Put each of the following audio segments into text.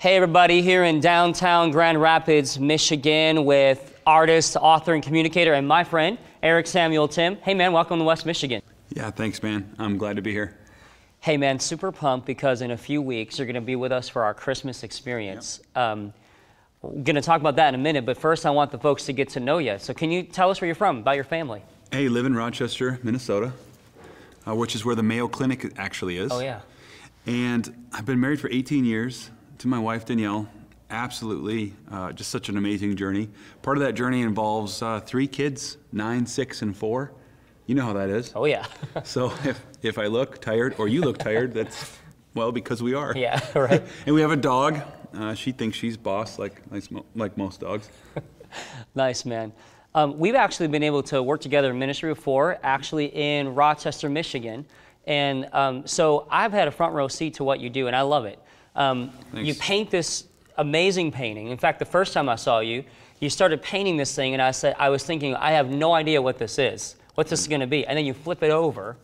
Hey, everybody, here in downtown Grand Rapids, Michigan, with artist, author, and communicator, and my friend, Eric Samuel Tim. Hey, man, welcome to West Michigan. Yeah, thanks, man. I'm glad to be here. Hey, man, super pumped because in a few weeks you're going to be with us for our Christmas experience. Yep. Um, we're going to talk about that in a minute, but first I want the folks to get to know you. So, can you tell us where you're from, about your family? Hey, live in Rochester, Minnesota, uh, which is where the Mayo Clinic actually is. Oh, yeah. And I've been married for 18 years to my wife, Danielle. Absolutely, uh, just such an amazing journey. Part of that journey involves uh, three kids, nine, six, and four. You know how that is. Oh, yeah. so if, if I look tired or you look tired, that's, well, because we are. Yeah, right. and we have a dog. Uh, she thinks she's boss, like, like most dogs. nice, man. Um, we've actually been able to work together in ministry before, actually in Rochester, Michigan. And um, so I've had a front row seat to what you do, and I love it. Um, you paint this amazing painting. In fact, the first time I saw you, you started painting this thing, and I said I was thinking, I have no idea what this is. What's this going to be? And then you flip it over,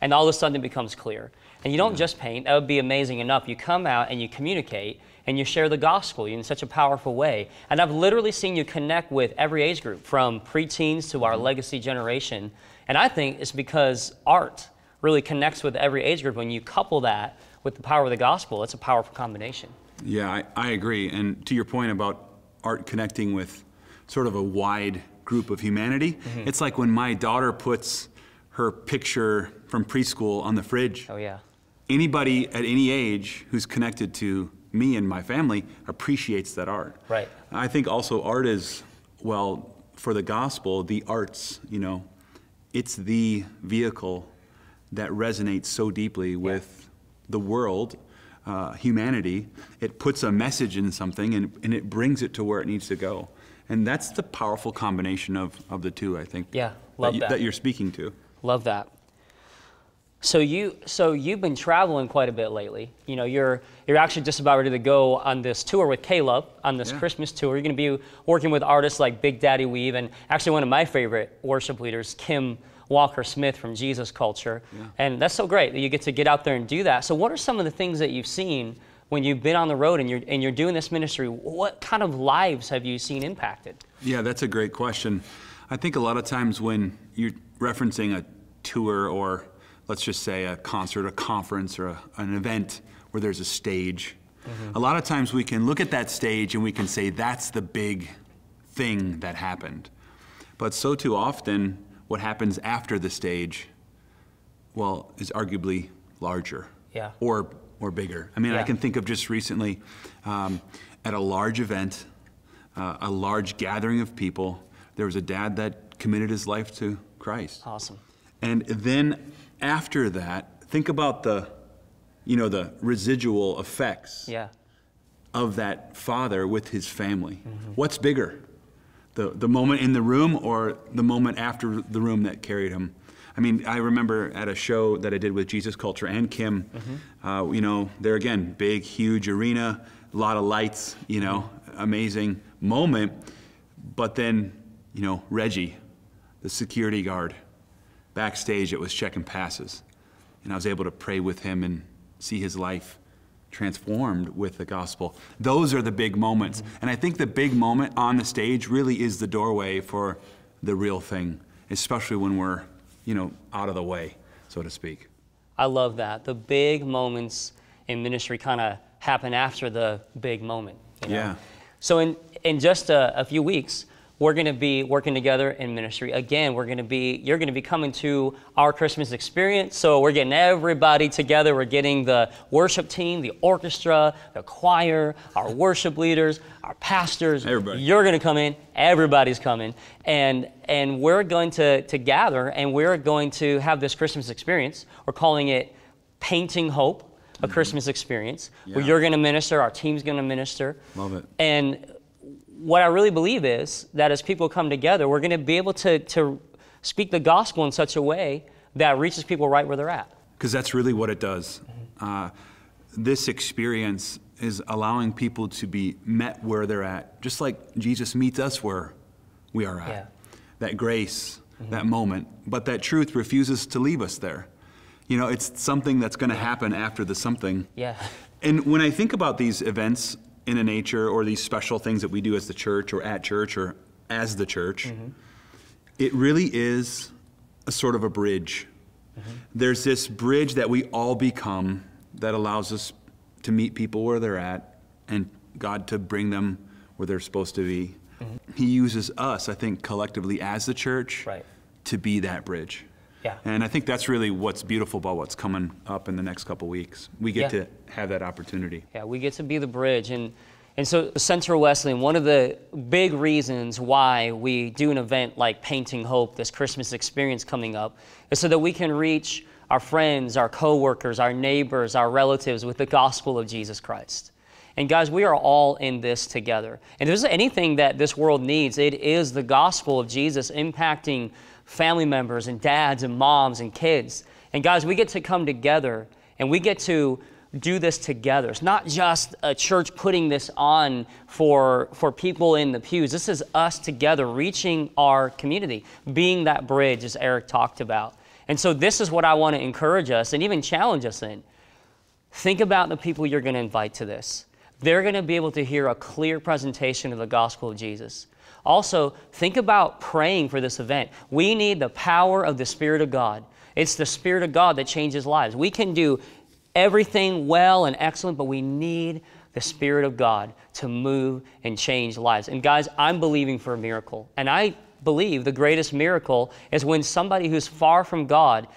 and all of a sudden it becomes clear. And you don't yeah. just paint; that would be amazing enough. You come out and you communicate, and you share the gospel in such a powerful way. And I've literally seen you connect with every age group, from preteens to our mm-hmm. legacy generation. And I think it's because art really connects with every age group when you couple that with the power of the gospel. It's a powerful combination. Yeah, I, I agree. And to your point about art connecting with sort of a wide group of humanity, mm-hmm. it's like when my daughter puts her picture from preschool on the fridge. Oh, yeah. Anybody at any age who's connected to me and my family appreciates that art. Right. I think also art is, well, for the gospel, the arts, you know, it's the vehicle that resonates so deeply with the world, uh, humanity, it puts a message in something and, and it brings it to where it needs to go. And that's the powerful combination of, of the two, I think. Yeah, love that, you, that. that you're speaking to. Love that. So you so you've been traveling quite a bit lately. You know, you're you're actually just about ready to go on this tour with Caleb on this yeah. Christmas tour. You're going to be working with artists like Big Daddy Weave and actually one of my favorite worship leaders, Kim Walker Smith from Jesus Culture. Yeah. And that's so great that you get to get out there and do that. So, what are some of the things that you've seen when you've been on the road and you're, and you're doing this ministry? What kind of lives have you seen impacted? Yeah, that's a great question. I think a lot of times when you're referencing a tour or let's just say a concert, a conference, or a, an event where there's a stage, Mm-hmm. A lot of times we can look at that stage and we can say, that's the big thing that happened. But so too often, what happens after the stage, well, is arguably larger. Yeah. Or or bigger. I mean, yeah. I can think of just recently um, at a large event, uh, a large gathering of people. There was a dad that committed his life to Christ. Awesome. And then after that, think about the, you know, the residual effects. Yeah. Of that father with his family. Mm-hmm. What's bigger? the, the moment in the room or the moment after the room that carried him. I mean, I remember at a show that I did with Jesus Culture and Kim, mm -hmm. uh, you know, there again, big, huge arena, a lot of lights, you know, amazing moment. But then, you know, Reggie, the security guard, backstage, it was checking passes. And I was able to pray with him and see his life transformed with the gospel. Those are the big moments. And I think the big moment on the stage really is the doorway for the real thing, especially when we're, you know, out of the way, so to speak. I love that. The big moments in ministry kind of happen after the big moment. You know? Yeah. So in, in just a, a few weeks, we're going to be working together in ministry again we're going to be you're going to be coming to our christmas experience so we're getting everybody together we're getting the worship team the orchestra the choir our worship leaders our pastors everybody you're going to come in everybody's coming and and we're going to to gather and we're going to have this christmas experience we're calling it painting hope a mm-hmm. christmas experience yeah. where you're going to minister our team's going to minister love it and what I really believe is that as people come together, we're going to be able to, to speak the gospel in such a way that reaches people right where they're at. Because that's really what it does. Mm-hmm. Uh, this experience is allowing people to be met where they're at, just like Jesus meets us where we are at. Yeah. That grace, mm-hmm. that moment, but that truth refuses to leave us there. You know, it's something that's going to happen after the something. Yeah. And when I think about these events, into nature or these special things that we do as the church or at church or as the church, mm-hmm. it really is a sort of a bridge. Mm-hmm. There's this bridge that we all become that allows us to meet people where they're at and God to bring them where they're supposed to be. Mm-hmm. He uses us, I think, collectively as the church right. to be that bridge. Yeah. And I think that's really what's beautiful about what's coming up in the next couple weeks. We get yeah. to have that opportunity. Yeah, we get to be the bridge. And, and so, Central Wesleyan, one of the big reasons why we do an event like Painting Hope, this Christmas experience coming up, is so that we can reach our friends, our coworkers, our neighbors, our relatives with the gospel of Jesus Christ. And guys, we are all in this together. And if there's anything that this world needs, it is the gospel of Jesus impacting family members and dads and moms and kids. And guys, we get to come together and we get to do this together. It's not just a church putting this on for, for people in the pews. This is us together reaching our community, being that bridge, as Eric talked about. And so, this is what I want to encourage us and even challenge us in. Think about the people you're going to invite to this. They're going to be able to hear a clear presentation of the gospel of Jesus. Also, think about praying for this event. We need the power of the Spirit of God. It's the Spirit of God that changes lives. We can do everything well and excellent, but we need the Spirit of God to move and change lives. And guys, I'm believing for a miracle. And I believe the greatest miracle is when somebody who's far from God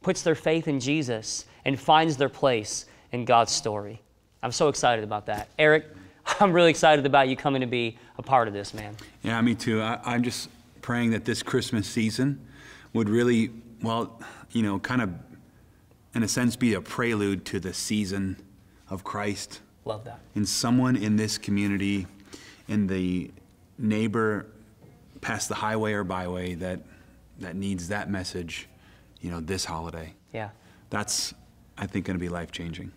puts their faith in Jesus and finds their place in God's story. I'm so excited about that. Eric, I'm really excited about you coming to be a part of this, man. Yeah, me too. I, I'm just praying that this Christmas season would really, well, you know, kind of, in a sense, be a prelude to the season of Christ. Love that. And someone in this community, in the neighbor past the highway or byway that that needs that message, you know, this holiday. Yeah. That's I think going to be life changing.